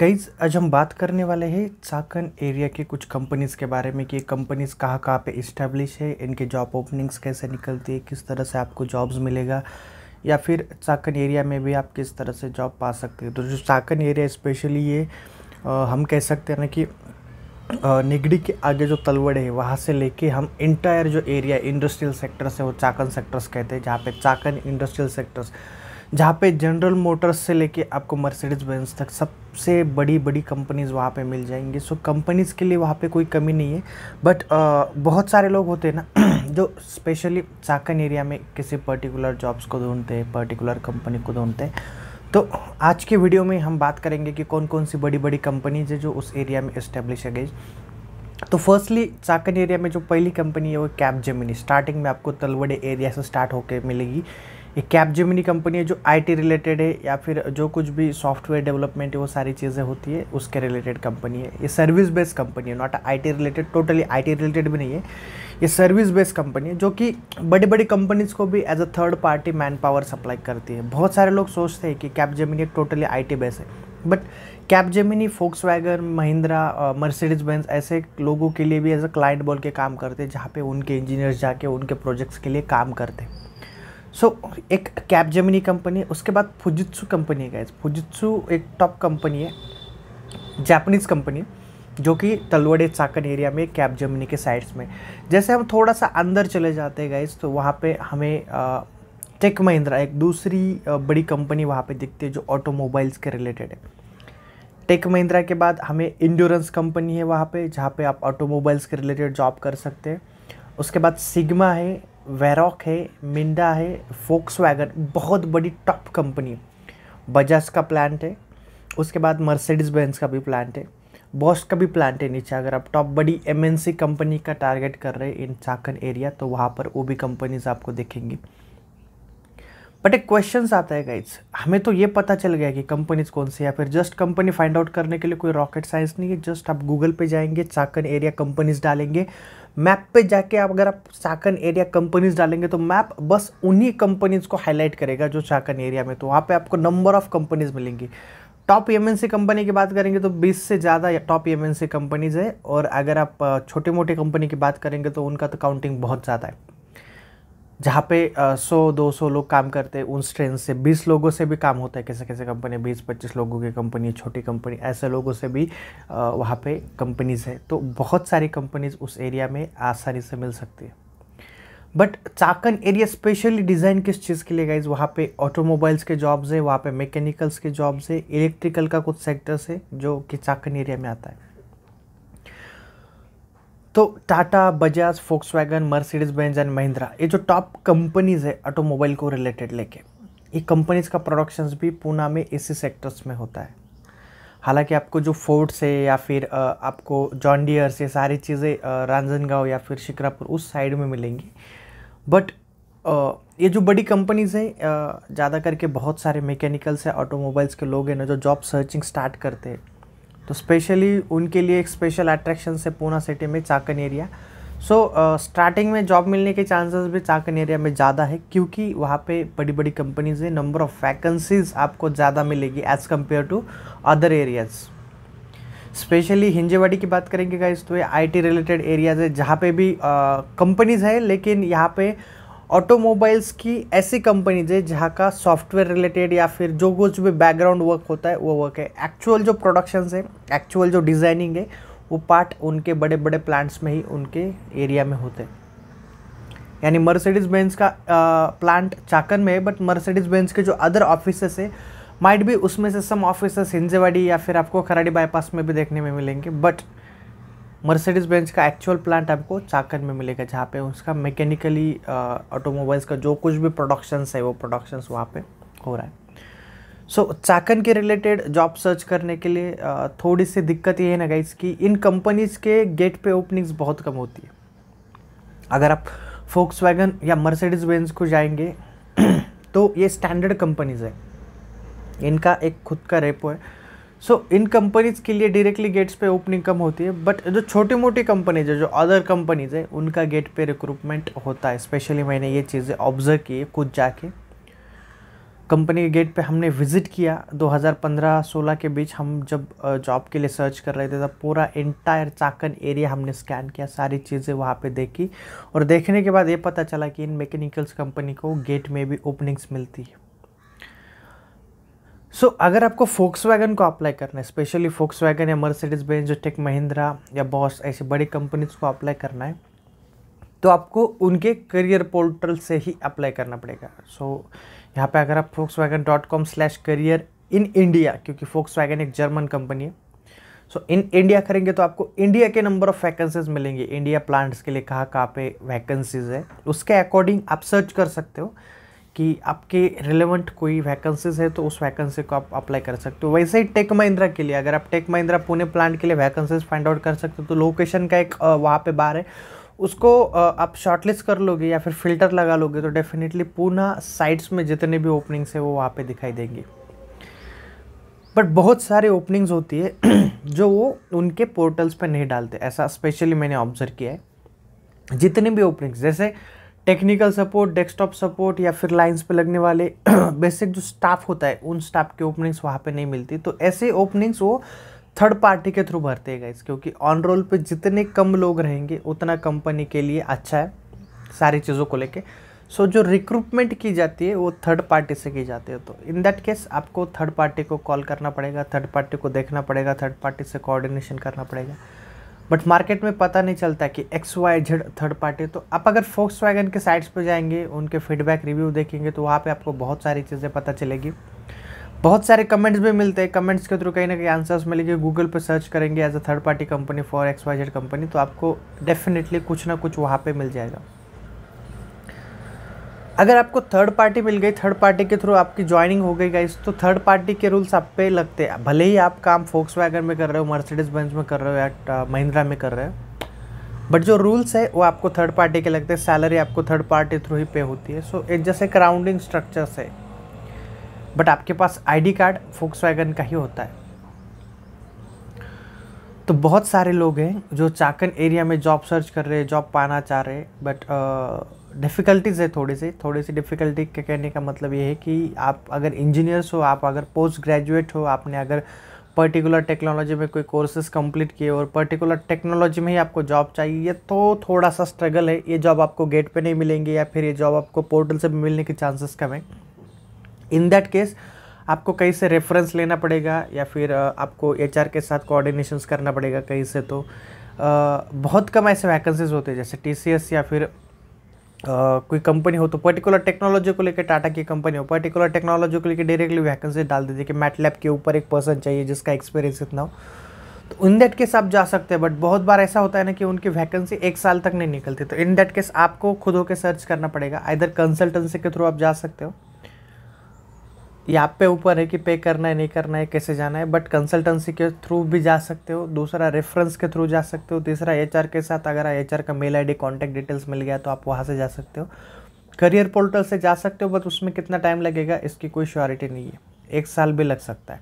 कई आज हम बात करने वाले हैं चाकन एरिया के कुछ कंपनीज़ के बारे में कि ये कंपनीज़ कहाँ कहाँ पे इस्टेब्लिश है इनके जॉब ओपनिंग्स कैसे निकलती है किस तरह से आपको जॉब्स मिलेगा या फिर चाकन एरिया में भी आप किस तरह से जॉब पा सकते हैं तो जो चाकन एरिया स्पेशली ये आ, हम कह सकते हैं ना कि निगड़ी के आगे जो तलवड़े है वहाँ से लेके हम इंटायर जो एरिया इंडस्ट्रियल सेक्टर्स है वो चाकन सेक्टर्स कहते हैं जहाँ पे चाकन इंडस्ट्रियल सेक्टर्स जहाँ पे जनरल मोटर्स से लेके आपको मर्सिडीज बेंस तक सबसे बड़ी बड़ी कंपनीज़ वहाँ पे मिल जाएंगी सो कंपनीज़ के लिए वहाँ पे कोई कमी नहीं है बट बहुत सारे लोग होते हैं ना जो स्पेशली साकन एरिया में किसी पर्टिकुलर जॉब्स को ढूंढते हैं पर्टिकुलर कंपनी को ढूंढते हैं तो आज के वीडियो में हम बात करेंगे कि कौन कौन सी बड़ी बड़ी कंपनीज है जो उस एरिया में इस्टेब्लिश है गई तो फर्स्टली चाकन एरिया में जो पहली कंपनी है वो कैप जमीनी स्टार्टिंग में आपको तलवड़े एरिया से स्टार्ट होकर मिलेगी ये कैप कंपनी है जो आईटी रिलेटेड है या फिर जो कुछ भी सॉफ्टवेयर डेवलपमेंट है वो सारी चीज़ें होती है उसके रिलेटेड कंपनी है ये सर्विस बेस्ड कंपनी है not IT related totally IT related भी नहीं है ये सर्विस बेस्ड कंपनी है जो कि बड़ी बड़ी कंपनीज़ को भी as a third party man power supply करती है बहुत सारे लोग सोचते हैं कि कैप एक टोटली आई टी बेस्ड है but Capgemini Volkswagen Mahindra Mercedes Benz ऐसे लोगों के लिए भी एज अ क्लाइंट बोल के काम करते हैं जहाँ पे उनके इंजीनियर्स जाके उनके प्रोजेक्ट्स के लिए काम करते हैं सो so, एक कैप जेमिनी कंपनी है उसके बाद फुजित्सु कंपनी है गाइज फुजित्सु एक टॉप कंपनी है जापानीज़ कंपनी जो कि तलवड़े चाकन एरिया में कैप जमिनी के साइड्स में जैसे हम थोड़ा सा अंदर चले जाते हैं गाइज तो वहाँ पे हमें टेक महिंद्रा एक दूसरी बड़ी कंपनी वहाँ पे दिखती है जो ऑटोमोबाइल्स के रिलेटेड है टेक महिंद्रा के बाद हमें इंडोरेंस कंपनी है वहाँ पे जहाँ पे आप ऑटोमोबाइल्स के रिलेटेड जॉब कर सकते हैं उसके बाद सिग्मा है वेरॉक है मिंडा है फोक्स वैगन बहुत बड़ी टॉप कंपनी बजाज का प्लांट है उसके बाद मर्सिडीज़ बेंस का भी प्लांट है बॉस का भी प्लांट है नीचे अगर आप टॉप बड़ी एमएनसी कंपनी का टारगेट कर रहे हैं इन चाकन एरिया तो वहाँ पर वो भी कंपनीज आपको देखेंगी बट एक क्वेश्चन आता है गाइज हमें तो ये पता चल गया कि कंपनीज कौन सी या फिर जस्ट कंपनी फाइंड आउट करने के लिए कोई रॉकेट साइंस नहीं है जस्ट आप गूगल पे जाएंगे चाकन एरिया कंपनीज डालेंगे मैप पे जाके आप अगर आप चाकन एरिया कंपनीज डालेंगे तो मैप बस उन्हीं कंपनीज को हाईलाइट करेगा जो चाकन एरिया में तो वहाँ पे आपको नंबर ऑफ कंपनीज मिलेंगी टॉप एम कंपनी की बात करेंगे तो 20 से ज़्यादा टॉप एम कंपनीज है और अगर आप छोटे मोटे कंपनी की बात करेंगे तो उनका तो काउंटिंग बहुत ज़्यादा है जहाँ पे सौ दो सौ लोग काम करते हैं उन स्ट्रेंथ से बीस लोगों से भी काम होता है कैसे कैसे कंपनी बीस पच्चीस लोगों की कंपनी छोटी कंपनी ऐसे लोगों से भी वहाँ पे कंपनीज़ है तो बहुत सारी कंपनीज़ उस एरिया में आसानी से मिल सकती है but Chakan area specially design किस चीज़ के लिए गाइज वहाँ पे ऑटोमोबाइल्स के जॉब्स है वहाँ पे मैकेनिकल्स के जॉब्स है इलेक्ट्रिकल का कुछ सेक्टर्स है जो कि चाकन एरिया में आता है तो Tata Bajaj Volkswagen Mercedes Benz and Mahindra ये जो टॉप कंपनीज़ है ऑटोमोबाइल को रिलेटेड लेके ये कंपनीज़ का प्रोडक्शंस भी पूना में इसी सेक्टर्स में होता है हालांकि आपको जो फोर्ड से या फिर आपको जॉन डियर से सारी चीज़ें रांजनगांव या फिर शिकरापुर उस साइड में मिलेंगी बट ये जो बड़ी कंपनीज़ हैं ज़्यादा करके बहुत सारे मैकेनिकल्स है ऑटोमोबाइल्स के लोग हैं ना जो जॉब सर्चिंग स्टार्ट करते हैं तो स्पेशली उनके लिए एक स्पेशल अट्रैक्शन से पूना सिटी में Chakan area so so, starting uh, में जॉब मिलने के चांसेस भी चाकन एरिया में ज़्यादा है क्योंकि वहाँ पे बड़ी बड़ी कंपनीज है नंबर ऑफ़ वैकेंसीज आपको ज़्यादा मिलेगी as compare to other areas specially Hinjewadi की बात करेंगे गाइज तो ये आई रिलेटेड एरियाज़ है जहाँ पे भी कंपनीज़ uh, है लेकिन यहाँ पे ऑटोमोबाइल्स की ऐसी कंपनीज है जहाँ का सॉफ्टवेयर रिलेटेड या फिर जो कुछ भी बैकग्राउंड वर्क होता है वो वर्क है एक्चुअल जो प्रोडक्शन है एक्चुअल जो डिज़ाइनिंग है वो पार्ट उनके बड़े बड़े प्लांट्स में ही उनके एरिया में होते हैं यानी मर्सिडीज बेंज का प्लांट चाकन में है बट मर्सिडीज बेंज के जो अदर ऑफिसेस है माइट भी उसमें से सम ऑफिस हिंजेवाड़ी या फिर आपको खराड़ी बाईपास में भी देखने में मिलेंगे बट मर्सिडीज़ बेंच का एक्चुअल प्लांट आपको चाकन में मिलेगा जहाँ पे उसका मैकेनिकली ऑटोमोबाइल्स का जो कुछ भी प्रोडक्शंस है वो प्रोडक्शंस वहाँ पे हो रहा है सो so, चाकन के रिलेटेड जॉब सर्च करने के लिए uh, थोड़ी सी दिक्कत ये है ना गाइस कि इन कंपनीज़ के गेट पे ओपनिंग्स बहुत कम होती है अगर आप फोक्स वैगन या मर्सिडीज़ बेंज को जाएंगे तो ये स्टैंडर्ड कंपनीज़ है इनका एक खुद का रेपो है सो so, इन कंपनीज़ के लिए डायरेक्टली गेट्स पे ओपनिंग कम होती है बट जो छोटी मोटी कंपनीज है जो अदर कंपनीज है उनका गेट पे रिक्रूटमेंट होता है स्पेशली मैंने ये चीज़ें ऑब्जर्व की है खुद जाके कंपनी के गेट पे हमने विज़िट किया 2015-16 के बीच हम जब जॉब के लिए सर्च कर रहे थे तब पूरा इंटायर चाकन एरिया हमने स्कैन किया सारी चीज़ें वहाँ पे देखी और देखने के बाद ये पता चला कि इन मैकेनिकल्स कंपनी को गेट में भी ओपनिंग्स मिलती है सो so, अगर आपको फोक्स वैगन को अप्लाई करना है स्पेशली फोक्स वैगन या मर्सिडीज बेंज टेक महिंद्रा या बॉस ऐसी बड़ी कंपनीज को अप्लाई करना है तो आपको उनके करियर पोर्टल से ही अप्लाई करना पड़ेगा सो so, यहाँ पे अगर आप Volkswagen dot com slash career in India क्योंकि फोक्स वैगन एक जर्मन कंपनी है सो इन इंडिया करेंगे तो आपको इंडिया के नंबर ऑफ वैकेंसीज मिलेंगे इंडिया प्लांट्स के लिए कहाँ कहाँ पे वैकेंसीज है उसके अकॉर्डिंग आप सर्च कर सकते हो कि आपके रिलेवेंट कोई वैकेंसीज है तो उस वैकेंसी को आप अप्लाई कर सकते हो वैसे ही टेक महिंद्रा के लिए अगर आप टेक महिंद्रा पुणे प्लांट के लिए वैकेंसीज फाइंड आउट कर सकते हो तो लोकेशन का एक वहाँ पे बार है उसको आप शॉर्टलिस्ट कर लोगे या फिर फिल्टर लगा लोगे तो डेफिनेटली पूना साइट्स में जितने भी ओपनिंग्स है वो वहाँ पर दिखाई देंगे बट बहुत सारे ओपनिंग्स होती है जो वो उनके पोर्टल्स पर नहीं डालते ऐसा स्पेशली मैंने ऑब्जर्व किया है जितने भी ओपनिंग्स जैसे टेक्निकल सपोर्ट डेस्कटॉप सपोर्ट या फिर लाइंस पे लगने वाले बेसिक जो स्टाफ होता है उन स्टाफ की ओपनिंग्स वहाँ पे नहीं मिलती तो ऐसे ओपनिंग्स वो थर्ड पार्टी के थ्रू भरते हैं गाइस क्योंकि ऑन रोल पे जितने कम लोग रहेंगे उतना कंपनी के लिए अच्छा है सारी चीज़ों को लेके सो so, जो रिक्रूटमेंट की जाती है वो थर्ड पार्टी से की जाती है तो इन दैट केस आपको थर्ड पार्टी को कॉल करना पड़ेगा थर्ड पार्टी को देखना पड़ेगा थर्ड पार्टी से कोऑर्डिनेशन करना पड़ेगा बट मार्केट में पता नहीं चलता कि X Y Z third party तो आप अगर फोक्स वैगन के साइट्स पर जाएंगे उनके फीडबैक रिव्यू देखेंगे तो वहाँ पर आपको बहुत सारी चीज़ें पता चलेगी बहुत सारे कमेंट्स भी मिलते हैं कमेंट्स के थ्रू कहीं ना कहीं आंसर्स मिलेंगे गूगल पर सर्च करेंगे as a third party company for X Y Z company तो आपको डेफिनेटली कुछ ना कुछ वहाँ पर मिल जाएगा अगर आपको थर्ड पार्टी मिल गई थर्ड पार्टी के थ्रू आपकी ज्वाइनिंग हो गई गाइस तो थर्ड पार्टी के रूल्स आप पे लगते हैं भले ही आप काम फोक्स वैगन में कर रहे हो मर्सिडीज बेंच में कर रहे हो या महिंद्रा uh, में कर रहे हो बट जो रूल्स है वो आपको थर्ड पार्टी के लगते हैं सैलरी आपको थर्ड पार्टी थ्रू ही पे होती है सो एक जैसे क्राउंडिंग स्ट्रक्चर्स है बट आपके पास आईडी कार्ड फोक्स वैगन का ही होता है तो बहुत सारे लोग हैं जो चाकन एरिया में जॉब सर्च कर रहे हैं जॉब पाना चाह रहे हैं बट डिफ़िकल्टीज़ है थोड़ी सी थोड़ी सी डिफ़िकल्टी के कहने का मतलब ये है कि आप अगर इंजीनियर्स हो आप अगर पोस्ट ग्रेजुएट हो आपने अगर पर्टिकुलर टेक्नोलॉजी में कोई कोर्सेज कंप्लीट किए और पर्टिकुलर टेक्नोलॉजी में ही आपको जॉब चाहिए तो थोड़ा सा स्ट्रगल है ये जॉब आपको गेट पे नहीं मिलेंगे या फिर ये जॉब आपको पोर्टल से मिलने के चांसेस कम है इन दैट केस आपको कहीं से रेफरेंस लेना पड़ेगा या फिर आपको एच के साथ कोऑर्डिनेशंस करना पड़ेगा कहीं से तो बहुत कम ऐसे वैकेंसीज होते हैं जैसे टी या फिर कोई कंपनी हो तो पर्टिकुलर टेक्नोलॉजी को लेकर टाटा की कंपनी हो पर्टिकुलर टेक्नोलॉजी को लेकर डायरेक्टली वैकेंसी डाल दीजिए कि मैटलैब के ऊपर एक पर्सन चाहिए जिसका एक्सपीरियंस इतना हो तो इन दैट केस आप जा सकते हैं बट बहुत बार ऐसा होता है ना कि उनकी वैकेंसी एक साल तक नहीं निकलती तो इन दैट केस आपको खुद होकर सर्च करना पड़ेगा इधर कंसल्टेंसी के थ्रू आप जा सकते हो ये आप पे ऊपर है कि पे करना है नहीं करना है कैसे जाना है बट कंसल्टेंसी के थ्रू भी जा सकते हो दूसरा रेफरेंस के थ्रू जा सकते हो तीसरा एच के साथ अगर एच का मेल आई डी डिटेल्स मिल गया तो आप वहाँ से जा सकते हो करियर पोर्टल से जा सकते हो बट उसमें कितना टाइम लगेगा इसकी कोई श्योरिटी नहीं है एक साल भी लग सकता है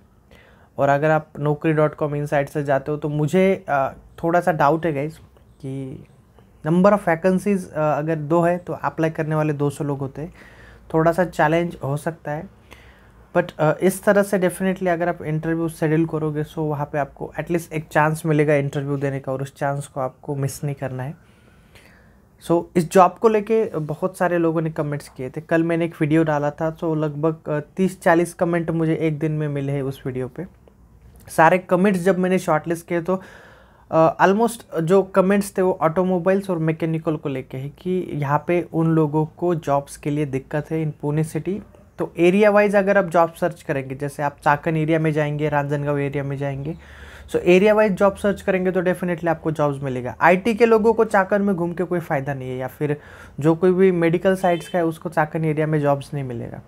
और अगर आप नौकरी डॉट कॉम इन साइट से जाते हो तो मुझे थोड़ा सा डाउट है गाइज कि नंबर ऑफ़ वैकेंसीज़ अगर दो है तो अप्लाई करने वाले 200 लोग होते हैं थोड़ा सा चैलेंज हो सकता है बट uh, इस तरह से डेफिनेटली अगर आप इंटरव्यू शेड्यूल करोगे सो वहाँ पे आपको एटलीस्ट एक चांस मिलेगा इंटरव्यू देने का और उस चांस को आपको मिस नहीं करना है सो so, इस जॉब को लेके बहुत सारे लोगों ने कमेंट्स किए थे कल मैंने एक वीडियो डाला था तो लगभग uh, तीस चालीस कमेंट मुझे एक दिन में मिले हैं उस वीडियो पे सारे कमेंट्स जब मैंने शॉर्टलिस्ट किए तो ऑलमोस्ट uh, जो कमेंट्स थे वो ऑटोमोबाइल्स और मैकेनिकल को लेके है कि यहाँ पे उन लोगों को जॉब्स के लिए दिक्कत है इन पुणे सिटी तो एरिया वाइज अगर आप जॉब सर्च करेंगे जैसे आप चाकन एरिया में जाएंगे रामजनगांव एरिया में जाएंगे so area wise job search करेंगे तो डेफिनेटली आपको जॉब्स मिलेगा आईटी के लोगों को चाकन में घूम के कोई फ़ायदा नहीं है या फिर जो कोई भी मेडिकल साइट्स का है उसको चाकन एरिया में जॉब्स नहीं मिलेगा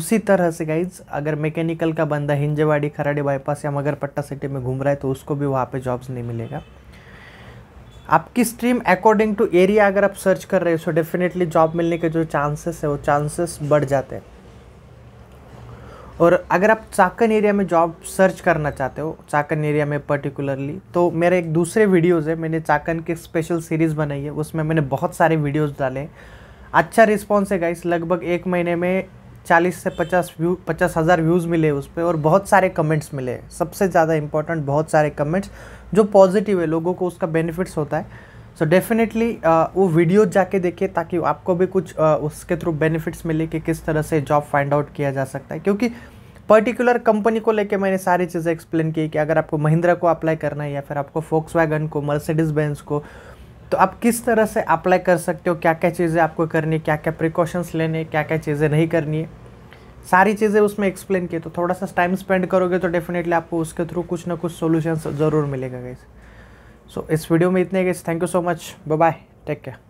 उसी तरह से गाइज अगर मैकेनिकल का बंदा हिंजेवाड़ी खराड़ी बाईपास या मगरपट्टा सिटी में घूम रहा है तो उसको भी वहाँ पर जॉब्स नहीं मिलेगा आपकी स्ट्रीम अकॉर्डिंग टू एरिया अगर आप सर्च कर रहे हो सो डेफिनेटली जॉब मिलने के जो चांसेस है वो चांसेस बढ़ जाते हैं और अगर आप चाकन एरिया में जॉब सर्च करना चाहते हो चाकन एरिया में पर्टिकुलरली तो मेरे एक दूसरे वीडियोज़ है मैंने चाकन की स्पेशल सीरीज़ बनाई है उसमें मैंने बहुत सारे वीडियोज़ डाले हैं अच्छा रिस्पॉन्स है गाइस लगभग एक महीने में चालीस से पचास व्यू पचास हज़ार व्यूज़ मिले उस पर और बहुत सारे कमेंट्स मिले सबसे ज़्यादा इंपॉर्टेंट बहुत सारे कमेंट्स जो पॉजिटिव है लोगों को उसका बेनिफिट्स होता है सो so डेफिनेटली uh, वो वीडियो जाके देखिए ताकि आपको भी कुछ uh, उसके थ्रू बेनिफिट्स मिले कि किस तरह से जॉब फाइंड आउट किया जा सकता है क्योंकि पर्टिकुलर कंपनी को लेके मैंने सारी चीज़ें एक्सप्लेन की कि अगर आपको महिंद्रा को अप्लाई करना है या फिर आपको फोक्स वैगन को मर्सिडीज बेंस को तो आप किस तरह से अप्लाई कर सकते हो क्या क्या चीज़ें आपको करनी क्या क्या प्रिकॉशंस लेने क्या क्या चीज़ें नहीं करनी है सारी चीज़ें उसमें एक्सप्लेन किए तो थोड़ा सा टाइम स्पेंड करोगे तो डेफिनेटली आपको उसके थ्रू कुछ ना कुछ सोल्यूशन ज़रूर मिलेगा गैस सो so, इस वीडियो में इतने गए thank you so much bye bye take care